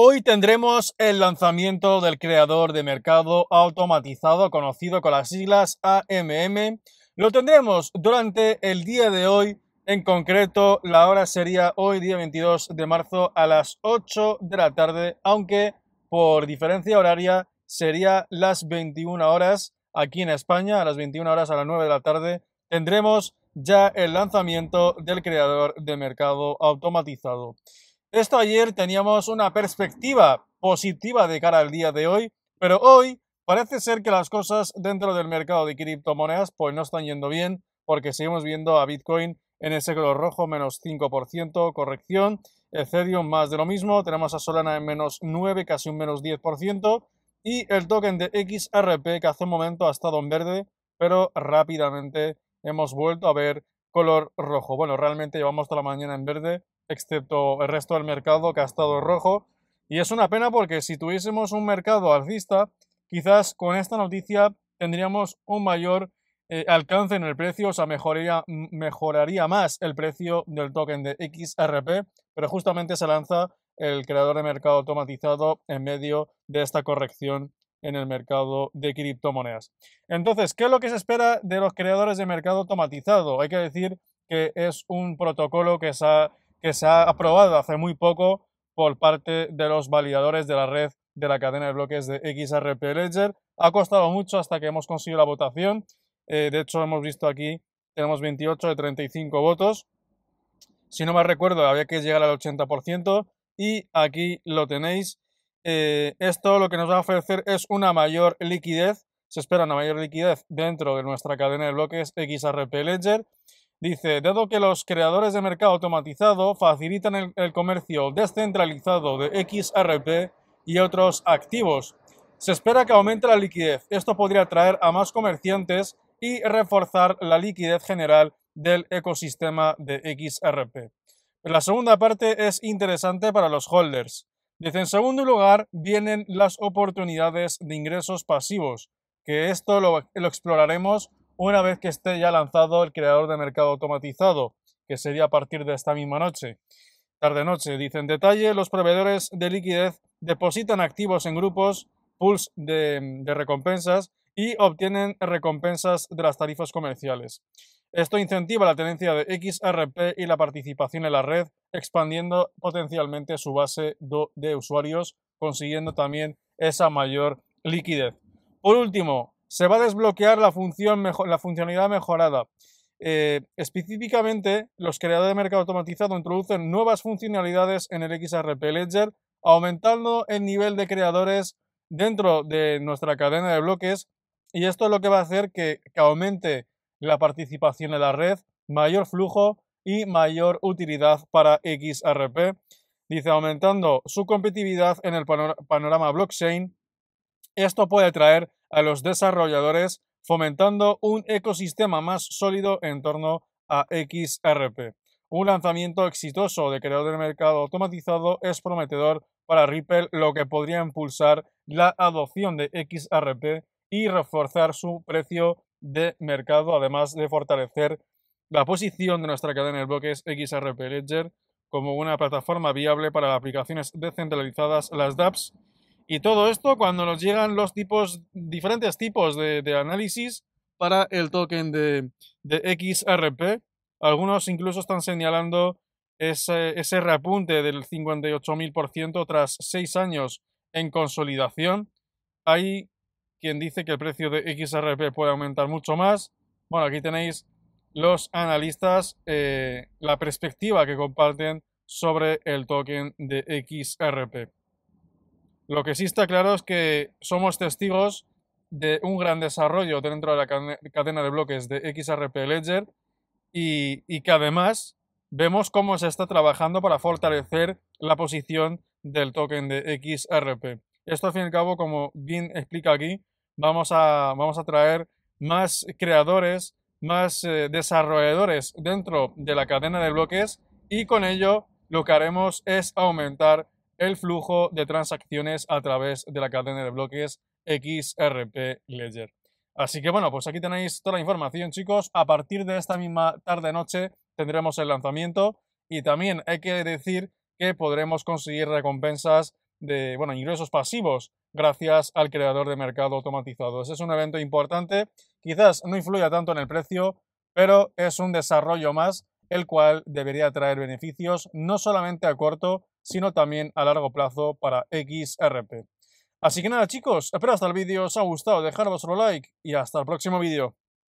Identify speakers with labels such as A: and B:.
A: Hoy tendremos el lanzamiento del creador de mercado automatizado conocido con las siglas AMM. Lo tendremos durante el día de hoy. En concreto, la hora sería hoy, día 22 de marzo, a las 8 de la tarde, aunque por diferencia horaria sería las 21 horas aquí en España, a las 21 horas a las 9 de la tarde, tendremos ya el lanzamiento del creador de mercado automatizado. Esto ayer teníamos una perspectiva positiva de cara al día de hoy, pero hoy parece ser que las cosas dentro del mercado de criptomonedas pues no están yendo bien porque seguimos viendo a Bitcoin en ese color rojo menos 5% corrección, Ethereum más de lo mismo, tenemos a Solana en menos 9, casi un menos 10% y el token de XRP que hace un momento ha estado en verde, pero rápidamente hemos vuelto a ver color rojo. Bueno, realmente llevamos toda la mañana en verde excepto el resto del mercado que ha estado rojo. Y es una pena porque si tuviésemos un mercado alcista, quizás con esta noticia tendríamos un mayor eh, alcance en el precio, o sea, mejoraría más el precio del token de XRP, pero justamente se lanza el creador de mercado automatizado en medio de esta corrección en el mercado de criptomonedas. Entonces, ¿qué es lo que se espera de los creadores de mercado automatizado? Hay que decir que es un protocolo que se ha que se ha aprobado hace muy poco por parte de los validadores de la red de la cadena de bloques de XRP Ledger. Ha costado mucho hasta que hemos conseguido la votación. Eh, de hecho, hemos visto aquí, tenemos 28 de 35 votos. Si no me recuerdo, había que llegar al 80% y aquí lo tenéis. Eh, esto lo que nos va a ofrecer es una mayor liquidez. Se espera una mayor liquidez dentro de nuestra cadena de bloques XRP Ledger Dice, dado que los creadores de mercado automatizado facilitan el, comercio descentralizado de XRP y otros activos, se espera que aumente la liquidez. Esto podría atraer a más comerciantes y reforzar la liquidez general del ecosistema de XRP. La segunda parte es interesante para los holders. Dice, en segundo lugar, vienen las oportunidades de ingresos pasivos, que esto lo exploraremos una vez que esté ya lanzado el creador de mercado automatizado, que sería a partir de esta misma noche. Tarde-noche, dice en detalle, los proveedores de liquidez depositan activos en grupos, pools de, recompensas y obtienen recompensas de las tarifas comerciales. Esto incentiva la tenencia de XRP y la participación en la red, expandiendo potencialmente su base de usuarios, consiguiendo también esa mayor liquidez. Por último, se va a desbloquear la, función la funcionalidad mejorada. Eh, específicamente, los creadores de mercado automatizado introducen nuevas funcionalidades en el XRP Ledger, aumentando el nivel de creadores dentro de nuestra cadena de bloques y esto es lo que va a hacer que, que aumente la participación en la red, mayor flujo y mayor utilidad para XRP. Dice, aumentando su competitividad en el panorama blockchain esto puede atraer a los desarrolladores fomentando un ecosistema más sólido en torno a XRP. Un lanzamiento exitoso de creador de mercado automatizado es prometedor para Ripple, lo que podría impulsar la adopción de XRP y reforzar su precio de mercado, además de fortalecer la posición de nuestra cadena de bloques XRP Ledger como una plataforma viable para aplicaciones descentralizadas, las dApps y todo esto cuando nos llegan los tipos, diferentes tipos de, análisis para el token de, XRP. Algunos incluso están señalando ese, ese reapunte del 58.000% tras seis años en consolidación. Hay quien dice que el precio de XRP puede aumentar mucho más. Bueno, aquí tenéis los analistas, eh, la perspectiva que comparten sobre el token de XRP. Lo que sí está claro es que somos testigos de un gran desarrollo dentro de la cadena de bloques de XRP Ledger y, que además vemos cómo se está trabajando para fortalecer la posición del token de XRP. Esto al fin y al cabo, como bien explica aquí, vamos a, vamos a traer más creadores, más eh, desarrolladores dentro de la cadena de bloques y con ello lo que haremos es aumentar el flujo de transacciones a través de la cadena de bloques XRP Ledger. Así que bueno, pues aquí tenéis toda la información, chicos. A partir de esta misma tarde-noche tendremos el lanzamiento y también hay que decir que podremos conseguir recompensas de, bueno, ingresos pasivos gracias al creador de mercado automatizado. Ese es un evento importante. Quizás no influya tanto en el precio, pero es un desarrollo más el cual debería traer beneficios no solamente a corto, sino también a largo plazo para XRP. Así que nada chicos, espero hasta el vídeo os ha gustado, dejar vuestro like y hasta el próximo vídeo.